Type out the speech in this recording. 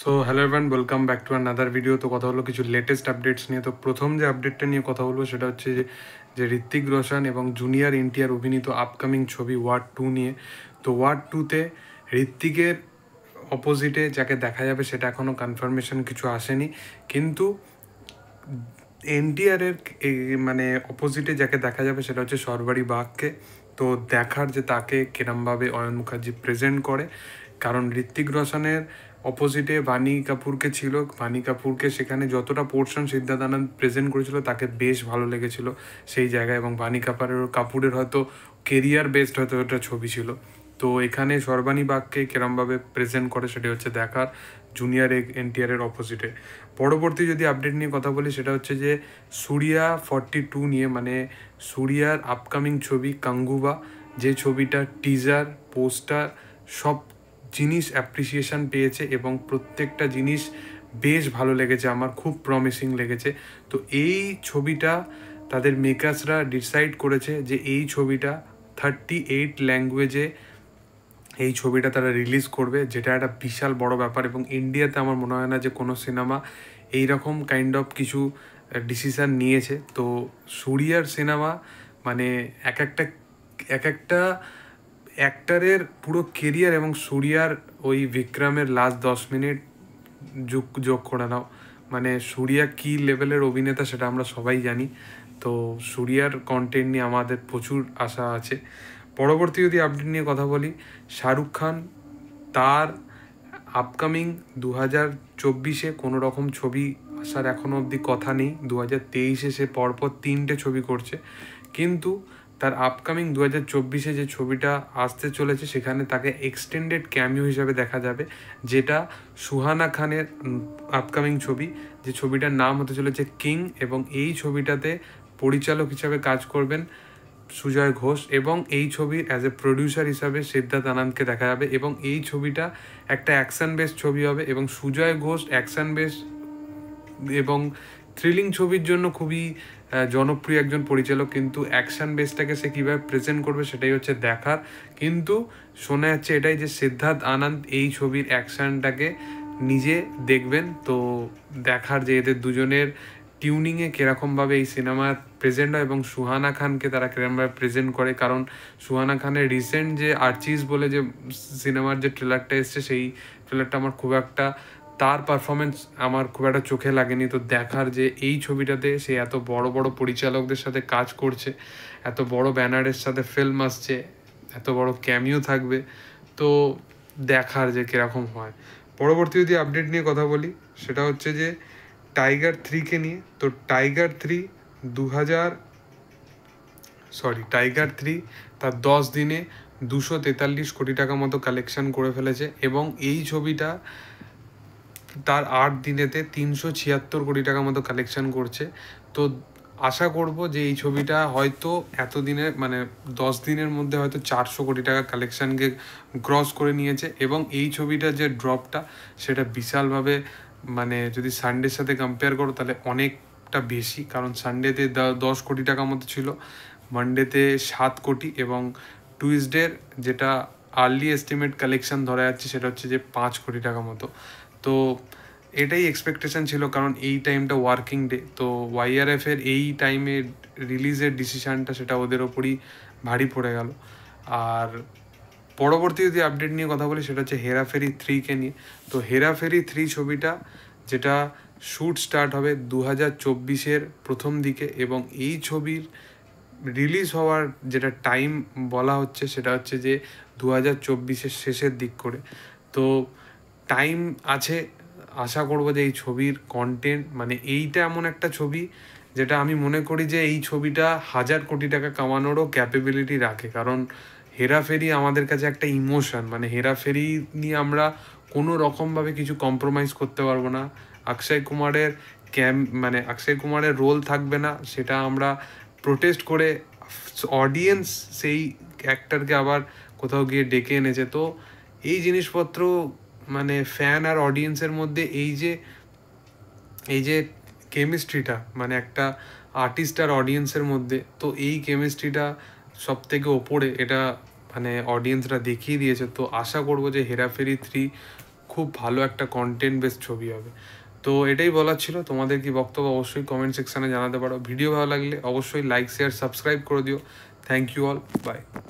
so hello everyone welcome back to another video তো কথা হলো কিছু লেটেস্ট আপডেটস নিয়ে তো প্রথম যে আপডেটটা নিয়ে কথা বলবো সেটা হচ্ছে যে যে ঋত্বিক রোশন এবং জুনিয়র এনটিআর অভিনীত আপকামিং ছবি ওয়ার্ড টু নিয়ে তো ওয়ার্ড টুতে ঋত্বিকের অপোজিটে যাকে দেখা যাবে সেটা এখনও কনফার্মেশন কিছু আসেনি কিন্তু এনটিআরের মানে অপোজিটে যাকে দেখা যাবে সেটা হচ্ছে সরবারি বাঘকে তো দেখার যে তাকে কিরমভাবে অয়ন মুখার্জি প্রেজেন্ট করে কারণ ঋত্বিক রোশনের অপোজিটে বাণী কাপুরকে ছিল বাণী কাপুরকে সেখানে যতটা পোর্শন সিদ্ধার্থ আনন্দ প্রেজেন্ট করেছিল তাকে বেশ ভালো লেগেছিল সেই জায়গায় এবং বাণী কাপুরের কাপুরের হয়তো কেরিয়ার বেসড হয়তো একটা ছবি ছিল তো এখানে সর্বাণী বাগকে কেরমভাবে প্রেজেন্ট করে সেটি হচ্ছে দেখার জুনিয়র এনটিআরের অপোজিটে পরবর্তী যদি আপডেট নিয়ে কথা বলি সেটা হচ্ছে যে সুরিয়া ফর্টি টু নিয়ে মানে সুরিয়ার আপকামিং ছবি কাঙ্গুবা যে ছবিটা টিজার পোস্টার সব জিনিস অ্যাপ্রিসিয়েশান পেয়েছে এবং প্রত্যেকটা জিনিস বেশ ভালো লেগেছে আমার খুব প্রমিসিং লেগেছে তো এই ছবিটা তাদের মেকার্সরা ডিসাইড করেছে যে এই ছবিটা থার্টি এইট ল্যাঙ্গুয়েজে এই ছবিটা তারা রিলিজ করবে যেটা একটা বিশাল বড় ব্যাপার এবং ইন্ডিয়াতে আমার মনে হয় না যে কোনো সিনেমা এই রকম কাইন্ড অফ কিছু ডিসিশান নিয়েছে তো সুরিয়ার সিনেমা মানে এক একটা এক একটা অ্যাক্টারের পুরো কেরিয়ার এবং সুরিয়ার ওই বিক্রমের লাস্ট দশ মিনিট যোগ যোগ করে নাও মানে সুরিয়া কী লেভেলের অভিনেতা সেটা আমরা সবাই জানি তো সুরিয়ার কন্টেন্ট নিয়ে আমাদের প্রচুর আশা আছে পরবর্তী যদি আপডেট নিয়ে কথা বলি শাহরুখ খান তার আপকামিং দু হাজার চব্বিশে কোনো রকম ছবি আসার এখনও অবধি কথা নেই দু হাজার তেইশে সে পরপর তিনটে ছবি করছে কিন্তু তার আপকামিং দু হাজার চব্বিশে যে ছবিটা আসতে চলেছে সেখানে তাকে এক্সটেন্ডেড ক্যামিও হিসাবে দেখা যাবে যেটা সুহানা খানের আপকামিং ছবি যে ছবিটার নাম হতে চলেছে কিং এবং এই ছবিটাতে পরিচালক হিসাবে কাজ করবেন সুজয় ঘোষ এবং এই ছবির অ্যাজ এ প্রডিউসার হিসাবে সিদ্ধার্থ আনন্দকে দেখা যাবে এবং এই ছবিটা একটা অ্যাকশান বেস ছবি হবে এবং সুজয় ঘোষ অ্যাকশান বেস এবং থ্রিলিং ছবির জন্য খুবই জনপ্রিয় একজন পরিচালক কিন্তু অ্যাকশান বেসটাকে সে কীভাবে প্রেজেন্ট করবে সেটাই হচ্ছে দেখার কিন্তু শোনা যাচ্ছে এটাই যে সিদ্ধার্থ আনন্দ এই ছবির অ্যাকশানটাকে নিজে দেখবেন তো দেখার যে এদের দুজনের টিউনিংয়ে কীরকমভাবে এই সিনেমা প্রেজেন্ট হয় এবং সুহানা খানকে তারা কীরকমভাবে প্রেজেন্ট করে কারণ সুহানা খানের রিসেন্ট যে আর্চিস বলে যে সিনেমার যে ট্রেলারটা এসছে সেই ট্রেলারটা আমার খুব একটা তার পারফরমেন্স আমার খুব একটা চোখে লাগেনি তো দেখার যে এই ছবিটাতে সে এত বড় বড় পরিচালকদের সাথে কাজ করছে এত বড় ব্যানারের সাথে ফিল্ম আসছে এত বড় ক্যামিও থাকবে তো দেখার যে কীরকম হয় পরবর্তী যদি আপডেট নিয়ে কথা বলি সেটা হচ্ছে যে টাইগার থ্রিকে নিয়ে তো টাইগার থ্রি দু হাজার সরি টাইগার থ্রি তার দশ দিনে দুশো তেতাল্লিশ কোটি টাকা মতো কালেকশন করে ফেলেছে এবং এই ছবিটা তার আট দিনেতে তিনশো ছিয়াত্তর কোটি টাকা মতো কালেকশন করছে তো আশা করব যে এই ছবিটা হয়তো এতদিনে মানে দশ দিনের মধ্যে হয়তো চারশো কোটি টাকা কালেকশানকে ক্রস করে নিয়েছে এবং এই ছবিটা যে ড্রপটা সেটা বিশালভাবে মানে যদি সানডের সাথে কম্পেয়ার করো তাহলে অনেকটা বেশি কারণ সানডেতে দশ কোটি টাকা মতো ছিল মানডেতে সাত কোটি এবং টুইসডের যেটা আর্লি এস্টিমেট কালেকশন ধরা যাচ্ছে সেটা হচ্ছে যে পাঁচ কোটি টাকা মতো তো এটাই এক্সপেকটেশান ছিল কারণ এই টাইমটা ওয়ার্কিং ডে তো ওয়াইআরএফের এই টাইমে রিলিজের ডিসিশানটা সেটা ওদের ওপরই ভারী পড়ে গেল আর পরবর্তী যদি আপডেট নিয়ে কথা বলি সেটা হচ্ছে হেরাফেরি থ্রিকে নিয়ে তো হেরাফেরি থ্রি ছবিটা যেটা শ্যুট স্টার্ট হবে দু হাজার চব্বিশের প্রথম দিকে এবং এই ছবির রিলিজ হওয়ার যেটা টাইম বলা হচ্ছে সেটা হচ্ছে যে দু হাজার চব্বিশের শেষের দিক করে তো টাইম আছে আশা করব যে এই ছবির কন্টেন্ট মানে এইটা এমন একটা ছবি যেটা আমি মনে করি যে এই ছবিটা হাজার কোটি টাকা কামানোরও ক্যাপেবিলিটি রাখে কারণ হেরাফেরি আমাদের কাছে একটা ইমোশন মানে হেরাফেরি নিয়ে আমরা কোনো রকমভাবে কিছু কম্প্রোমাইজ করতে পারবো না অক্ষয় কুমারের ক্যাম মানে অক্ষয় কুমারের রোল থাকবে না সেটা আমরা প্রোটেস্ট করে অডিয়েন্স সেই অ্যাক্টারকে আবার কোথাও গিয়ে ডেকে এনেছে তো এই জিনিসপত্র মানে ফ্যান আর অডিয়েন্সের মধ্যে এই যে এই যে কেমিস্ট্রিটা মানে একটা আর্টিস্ট আর অডিয়েন্সের মধ্যে তো এই কেমিস্ট্রিটা সব থেকে ওপরে এটা মানে অডিয়েন্সরা দেখিয়ে দিয়েছে তো আশা করব যে হেরাফেরি থ্রি খুব ভালো একটা কন্টেন্ট বেস ছবি হবে তো এটাই বলার ছিল তোমাদের কি বক্তব্য অবশ্যই কমেন্ট সেকশানে জানাতে পারো ভিডিও ভালো লাগলে অবশ্যই লাইক শেয়ার সাবস্ক্রাইব করে দিও থ্যাংক ইউ অল বাই